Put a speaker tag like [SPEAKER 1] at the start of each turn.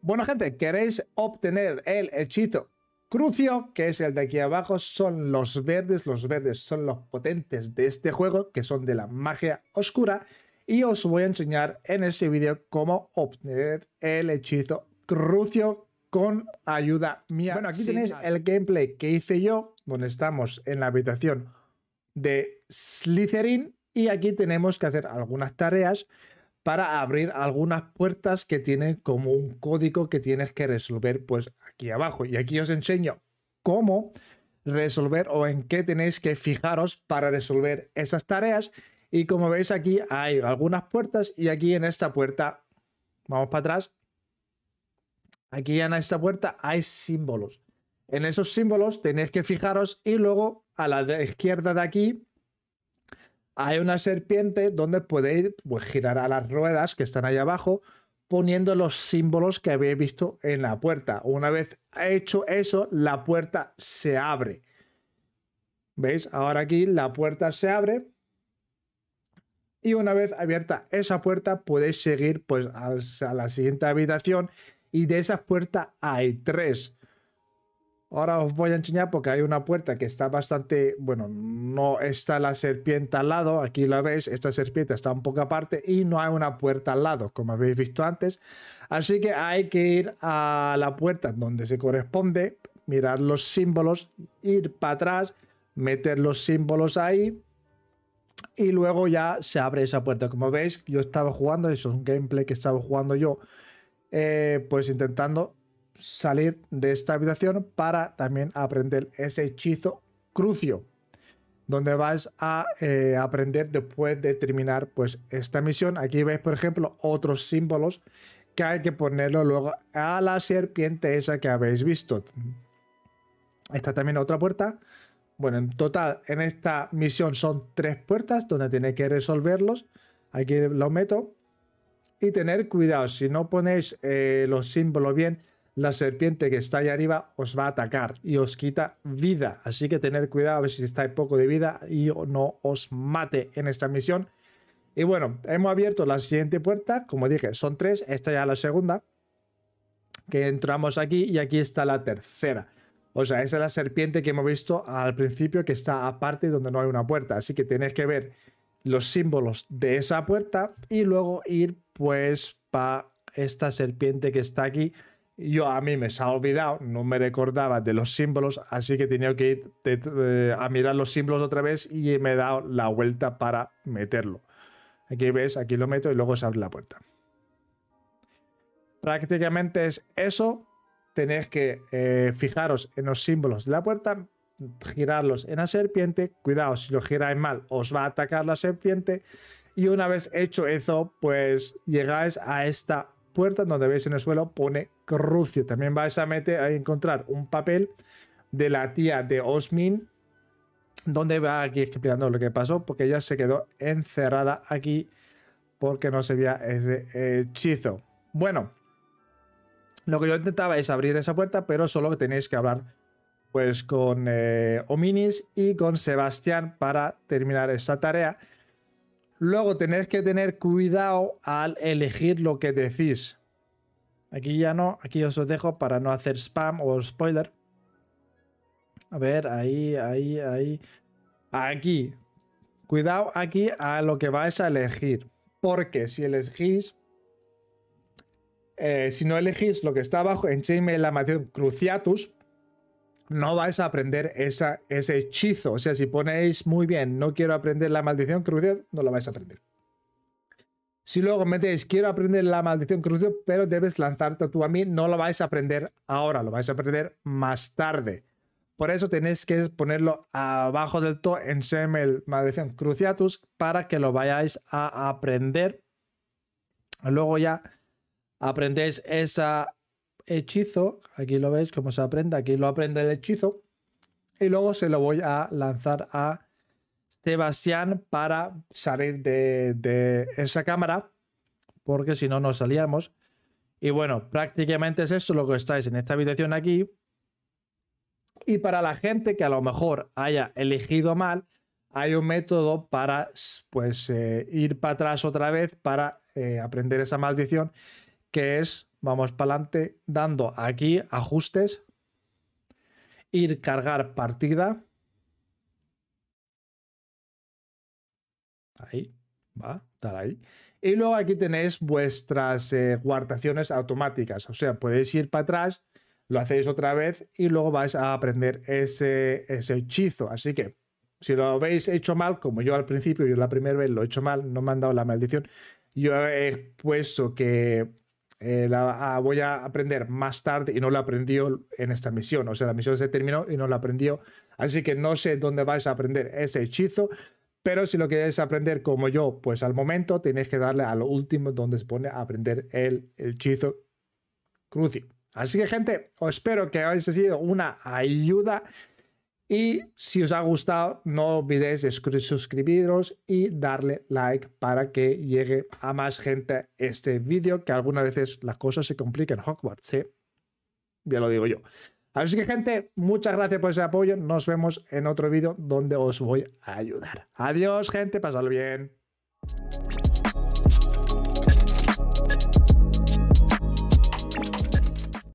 [SPEAKER 1] Bueno, gente, queréis obtener el hechizo Crucio, que es el de aquí abajo, son los verdes, los verdes son los potentes de este juego, que son de la magia oscura, y os voy a enseñar en este vídeo cómo obtener el hechizo Crucio con ayuda mía. Bueno, aquí tenéis el gameplay que hice yo, donde estamos en la habitación de Slytherin, y aquí tenemos que hacer algunas tareas para abrir algunas puertas que tienen como un código que tienes que resolver pues aquí abajo. Y aquí os enseño cómo resolver o en qué tenéis que fijaros para resolver esas tareas. Y como veis aquí hay algunas puertas y aquí en esta puerta, vamos para atrás, aquí en esta puerta hay símbolos. En esos símbolos tenéis que fijaros y luego a la izquierda de aquí hay una serpiente donde podéis pues, girar a las ruedas que están ahí abajo poniendo los símbolos que habéis visto en la puerta. Una vez hecho eso, la puerta se abre. ¿Veis? Ahora aquí la puerta se abre. Y una vez abierta esa puerta, podéis seguir pues, a la siguiente habitación. Y de esas puertas hay tres. Ahora os voy a enseñar porque hay una puerta que está bastante, bueno, no está la serpiente al lado, aquí la veis, esta serpiente está un poco aparte y no hay una puerta al lado, como habéis visto antes. Así que hay que ir a la puerta donde se corresponde, mirar los símbolos, ir para atrás, meter los símbolos ahí y luego ya se abre esa puerta. Como veis, yo estaba jugando, eso es un gameplay que estaba jugando yo, eh, pues intentando salir de esta habitación para también aprender ese hechizo crucio, donde vais a eh, aprender después de terminar pues esta misión. Aquí veis, por ejemplo, otros símbolos que hay que ponerlo luego a la serpiente esa que habéis visto. Está también otra puerta. Bueno, en total, en esta misión son tres puertas donde tiene que resolverlos. Aquí lo meto. Y tener cuidado, si no ponéis eh, los símbolos bien, la serpiente que está ahí arriba os va a atacar y os quita vida. Así que tener cuidado a ver si estáis poco de vida y no os mate en esta misión. Y bueno, hemos abierto la siguiente puerta. Como dije, son tres. Esta ya es la segunda. Que entramos aquí y aquí está la tercera. O sea, esa es la serpiente que hemos visto al principio que está aparte donde no hay una puerta. Así que tenéis que ver los símbolos de esa puerta y luego ir pues para esta serpiente que está aquí yo a mí me se ha olvidado, no me recordaba de los símbolos, así que tenía que ir eh, a mirar los símbolos otra vez y me he dado la vuelta para meterlo. Aquí ves, aquí lo meto y luego se abre la puerta. Prácticamente es eso. Tenéis que eh, fijaros en los símbolos de la puerta, girarlos en la serpiente. Cuidado, si lo giráis mal, os va a atacar la serpiente. Y una vez hecho eso, pues llegáis a esta puerta donde veis en el suelo pone Crucio. También vais a, meter, a encontrar un papel de la tía de Osmin, donde va aquí explicando lo que pasó, porque ella se quedó encerrada aquí porque no se veía ese hechizo. Bueno, lo que yo intentaba es abrir esa puerta, pero solo tenéis que hablar pues con eh, Ominis y con Sebastián para terminar esa tarea. Luego tenéis que tener cuidado al elegir lo que decís. Aquí ya no, aquí os lo dejo para no hacer spam o spoiler. A ver, ahí, ahí, ahí. Aquí. Cuidado aquí a lo que vais a elegir. Porque si elegís... Eh, si no elegís lo que está abajo en la Amateur Cruciatus, no vais a aprender ese hechizo. O sea, si ponéis muy bien, no quiero aprender la maldición crucial, no la vais a aprender. Si luego metéis, quiero aprender la maldición crucial, pero debes lanzarte tú a mí, no lo vais a aprender ahora, lo vais a aprender más tarde. Por eso tenéis que ponerlo abajo del todo en semel maldición cruciatus para que lo vayáis a aprender. Luego ya aprendéis esa hechizo. Aquí lo veis cómo se aprende. Aquí lo aprende el hechizo. Y luego se lo voy a lanzar a Sebastián para salir de, esa cámara. Porque si no, no salíamos. Y bueno, prácticamente es esto lo que estáis en esta habitación aquí. Y para la gente que a lo mejor haya elegido mal, hay un método para pues eh, ir para atrás otra vez para eh, aprender esa maldición, que es Vamos para adelante dando aquí ajustes. Ir cargar partida. Ahí, va, está ahí. Y luego aquí tenéis vuestras eh, guardaciones automáticas. O sea, podéis ir para atrás, lo hacéis otra vez y luego vais a aprender ese, ese hechizo. Así que si lo habéis hecho mal, como yo al principio, yo la primera vez lo he hecho mal, no me han dado la maldición. Yo he puesto que eh, la, ah, voy a aprender más tarde y no la aprendió en esta misión. O sea, la misión se terminó y no la aprendió. Así que no sé dónde vais a aprender ese hechizo. Pero si lo queréis aprender como yo, pues al momento tenéis que darle a lo último donde se pone a aprender el, hechizo cruci Así que gente, os espero que haya sido una ayuda. Y si os ha gustado, no olvidéis suscribiros y darle like para que llegue a más gente este vídeo, que algunas veces las cosas se complican en Hogwarts, sí Ya lo digo yo. Así que gente, muchas gracias por ese apoyo. Nos vemos en otro vídeo donde os voy a ayudar. Adiós gente, pasadlo bien.